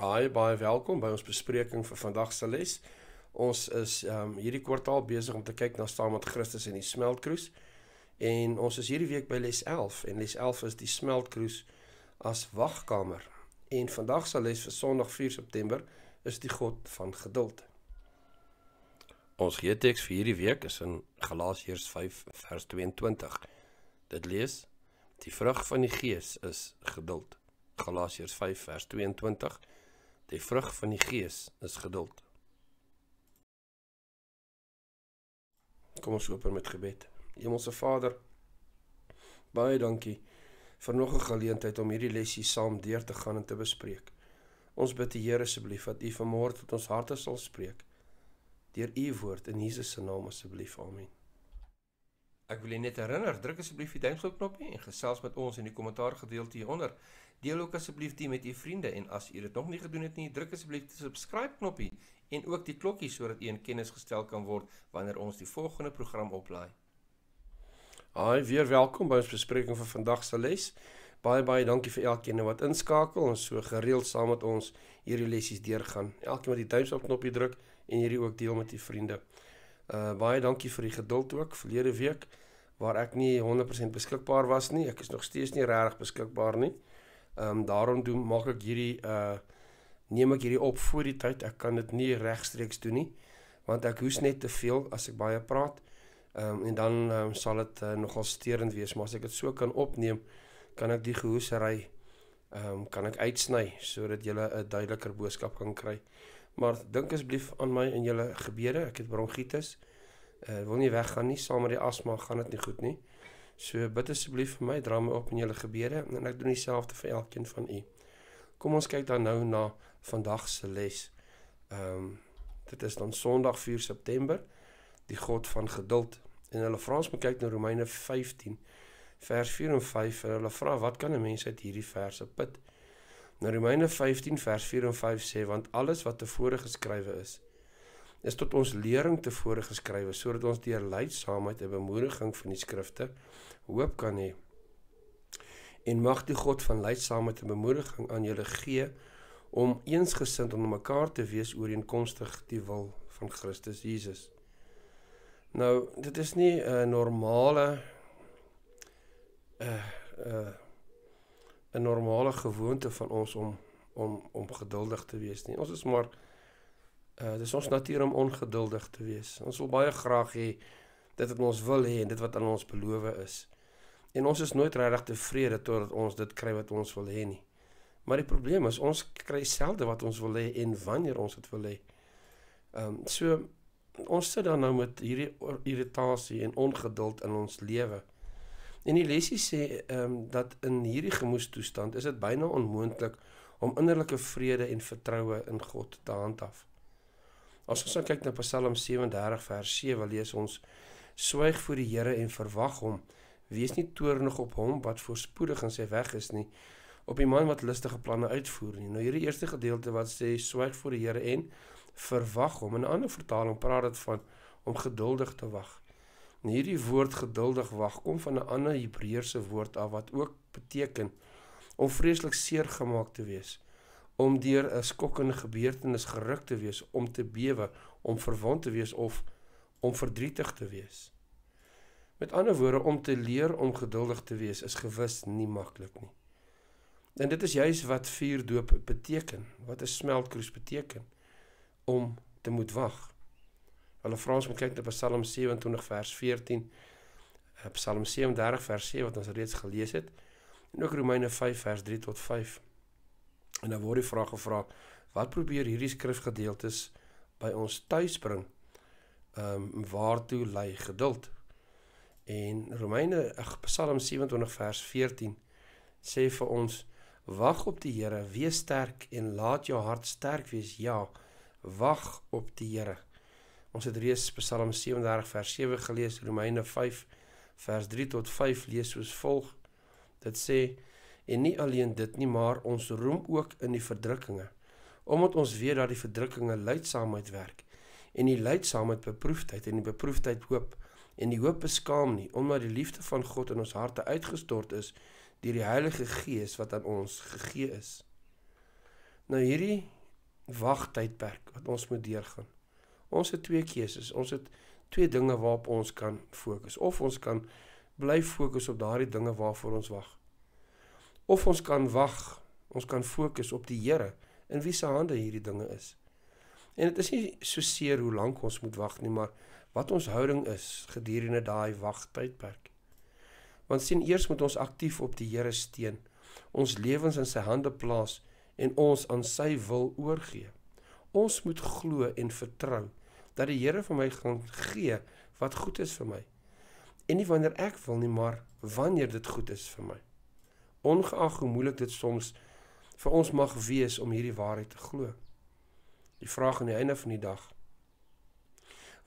Hi, baie welkom by ons bespreking vir vandag se les. Ons is ehm um, hierdie kwartaal besig om te kyk na staan met Christus in die smeltkroes. En ons is hierdie week by les 11 en les 11 is die smeltkroes as wagkamer. En vandag se les vir Sondag 4 September is die God van geduld. Ons geeteks vir hierdie week is in Galasiërs 5 vers 22. Dit lees: Die vrug van die Gees is geduld. Galasiërs 5 vers 22. Die vrug van die Gees is geduld. Kom ons loop met gebed. Hemelse Vader, baie dankie vir nog 'n geleentheid om hierdie lesse saam deur te gaan en te bespreek. Ons bid die Here asseblief dat U vanmôre tot ons harte sal spreek deur U woord in Jesus se naam asseblief. Amen. Ek wil net herinner, druk asseblief die duimpknopie en gesels met ons in die kommentaar gedeelte hieronder. Deel ook asseblief dit met u vriende en as u dit nog nie gedoen het nie, druk asseblief die subscribe knoppie en ook die klokkie sodat u in kennis gestel kan word wanneer ons die volgende program oplaai. Haai, weer welkom by ons bespreking van vandag se les. Baie baie dankie vir elkeen wat inskakel en so gereeld saam met ons hierdie lessies deurgaan. Elkeen wat die duimpie op knoppie druk en hierdie ook deel met u vriende. Uh baie dankie vir die geduld ook verlede week waar ek nie 100% beskikbaar was nie. Ek is nog steeds nie regtig beskikbaar nie. Uh Ehm um, daarom doen maak ek hierdie uh neem ek hierdie op voor die tyd. Ek kan dit nie regstreeks doen nie want ek hoes net te veel as ek baie praat. Ehm um, en dan um, sal dit uh, eh, nogal sterend wees, maar as ek dit so kan opneem, kan ek die gehoesery ehm um, kan ek uitsny sodat jy 'n duideliker boodskap kan kry. Maar dink asbief aan my en julle gebede. Ek het bronkietes. Ek uh, wil nie weggaan nie, saam met die asma gaan dit nie goed nie. So bid asseblief vir my, dra my op in julle gebede en ek doen dieselfde vir elkeen van u. Kom ons kyk dan nou na vandag se les. Ehm um, dit is dan Sondag 4 September, die God van geduld. En hulle vra ons moet kyk na Romeine 15 vers 4 en 5 en hulle vra wat kan 'n mens uit hierdie verse put? Nou Romeine 15 vers 4 en 5 sê want alles wat tevore geskrywe is is tot ons lering tevore geskrywe sodat ons deur leidsaamheid en bemoediging van die skrifte hoop kan hê. En mag die God van leidsaamheid en bemoediging aan julle gee om eensgesind onder mekaar te wees oor enkomstig die wil van Christus Jesus. Nou, dit is nie 'n normale 'n uh, 'n uh, normale gewoonte van ons om om om geduldig te wees nie. Ons is maar Uh dis ons natuur om ongeduldig te wees. Ons wil baie graag hê dit wat ons wil hê en dit wat aan ons beloof is. En ons is nooit regtig tevrede totdat ons dit kry wat ons wil hê nie. Maar die probleem is ons kry selde wat ons wil hê en wanneer ons dit wil hê. Ehm um, so ons sit dan nou met hierdie irritasie en ongeduld in ons lewe. En die lesie sê ehm um, dat in hierdie gemoedstoestand is dit byna onmoontlik om innerlike vrede en vertroue in God te handhaaf. As ons nou kyk na Psalm 37 vers 7 lees ons: Swyg voor die Here en verwag hom. Wees nie toornig op hom wat voorspoedig in sy weg is nie, op die man wat lustige planne uitvoer nie. Nou hierdie eerste gedeelte wat sê swyg voor die Here en verwag hom. In 'n ander vertaling praat dit van om geduldig te wag. En nou, hierdie woord geduldig wag kom van 'n ander Hebreëse woord af wat ook beteken om vreeslik seer gemaak te wees om deur 'n skokkende gebeurtenis geruk te wees, om te bewe, om verwond te wees of om verdrietig te wees. Met ander woorde, om te leer om geduldig te wees is gewis nie maklik nie. En dit is juis wat vuurdoop beteken, wat 'n smeltkroes beteken om te moet wag. Hulle vra ons om kyk na Psalm 27 vers 14, eh, Psalm 37 vers 7 wat ons reeds gelees het en ook Romeine 5 vers 3 tot 5. En dan word die vraag gevra: Wat probeer hierdie skrifgedeeltes by ons tuis bring? Ehm um, waartoe lei geduld? En Romeine ag Psalm 27 vers 14 sê vir ons: Wag op die Here, wees sterk en laat jou hart sterk wees. Ja, wag op die Here. Ons het reeds Psalm 37 vers 7 gelees, Romeine 5 vers 3 tot 5 lees soos volg. Dit sê: En nie alleen dit nie, maar ons roem ook in die verdrukkinge, omdat ons weet dat die verdrukkinge lydsaamheid werk en die lydsaamheid beproefdheid en die beproefdheid hoop en die hoop beskaam nie, omdat die liefde van God in ons harte uitgestort is deur die Heilige Gees wat aan ons gegee is. Nou hierdie wagtydperk wat ons moet deurgaan. Ons het twee keuses. Ons het twee dinge waarop ons kan fokus. Of ons kan bly fokus op daardie dinge waarvoor ons wag of ons kan wag. Ons kan fokus op die Here in wie se hande hierdie dinge is. En dit is nie so seer hoe lank ons moet wag nie, maar wat ons houding is gedurende daai wagtydperk. Want sien eers moet ons aktief op die Here steun, ons lewens in sy hande plaas en ons aan sy wil oorgee. Ons moet glo en vertrou dat die Here vir my gaan gee wat goed is vir my. En nie wanneer ek wil nie, maar wanneer dit goed is vir my ongeag hoe moeilik dit soms vir ons mag wees om hierdie waarheid te glo. Die vraag aan die einde van die dag.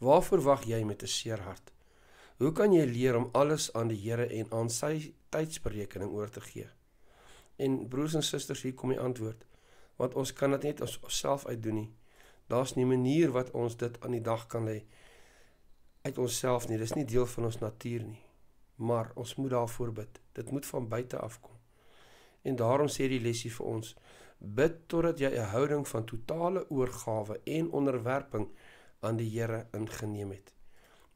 Waarvoor wag jy met 'n seer hart? Hoe kan jy leer om alles aan die Here en aan sy tydsberekening oor te gee? En broers en susters, hier kom die antwoord. Want ons kan dit net osself uitdoen nie. Daar's nie 'n manier wat ons dit aan die dag kan lê uit onsself nie. Dis nie deel van ons natuur nie. Maar ons moet daarvoor bid. Dit moet van buite afkom. En daarom sê die lesie vir ons: Bid totdat jy 'n houding van totale oorgawe en onderwerping aan die Here ingeneem het.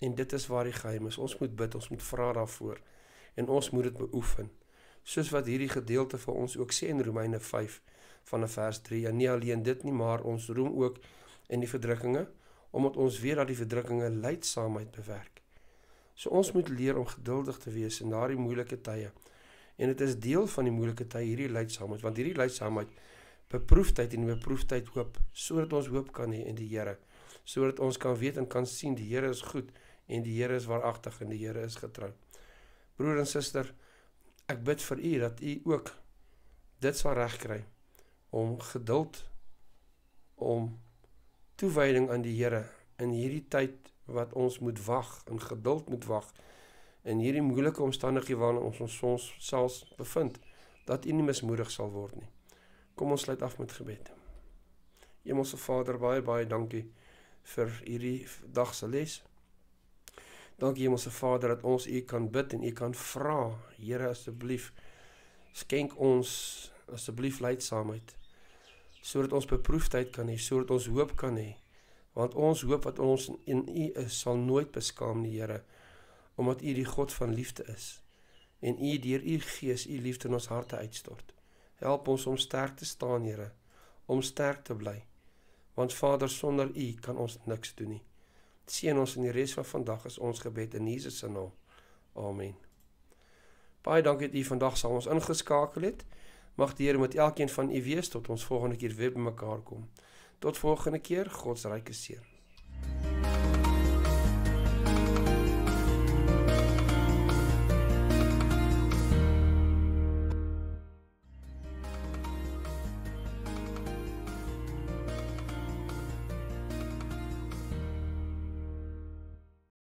En dit is waar die geheim is. Ons moet bid, ons moet vra daarvoor en ons moet dit beoefen. Soos wat hierdie gedeelte vir ons ook sê in Romeine 5 van vers 3, en ja, nie alleen dit nie, maar ons roem ook in die verdrukkinge omdat ons weet dat die verdrukkinge lydsaamheid bewerk. So ons moet leer om geduldig te wees in daardie moeilike tye En dit is deel van die moeilike tyd hierdie lydsaamheid, want hierdie lydsaamheid beproefdheid en beproefdheid hoop sodat ons hoop kan hê in die Here. Sodat ons kan weet en kan sien die Here is goed en die Here is waaragtig en die Here is getrou. Broer en suster, ek bid vir u dat u ook dit sal regkry om geduld om toewyding aan die Here in hierdie tyd wat ons moet wag en geduld moet wag in hierdie moeilike omstandighede waarin ons ons soms selfs bevind dat U nie mismoedig sal word nie. Kom ons sluit af met gebed. Hemelse Vader, baie baie dankie vir hierdie dag se les. Dankie Hemelse Vader dat ons U kan bid en U kan vra, Here asseblief skenk ons asseblief leidsaamheid sodat ons beproefdheid kan hê, sodat ons hoop kan hê. Want ons hoop wat ons in U is sal nooit beskaam nie, Here omdat U die God van liefde is en U deur U Gees U liefde in ons harte uitstort. Help ons om sterk te staan, Here, om sterk te bly. Want Vader, sonder U kan ons niks doen nie. Seën ons in die res van vandag is ons gebed in Jesus se naam. Amen. Baie dankie dat u vandag saam ons ingeskakel het. Mag die Here met elkeen van u wees tot ons volgende keer weer bymekaar kom. Tot volgende keer, God se ryke seën.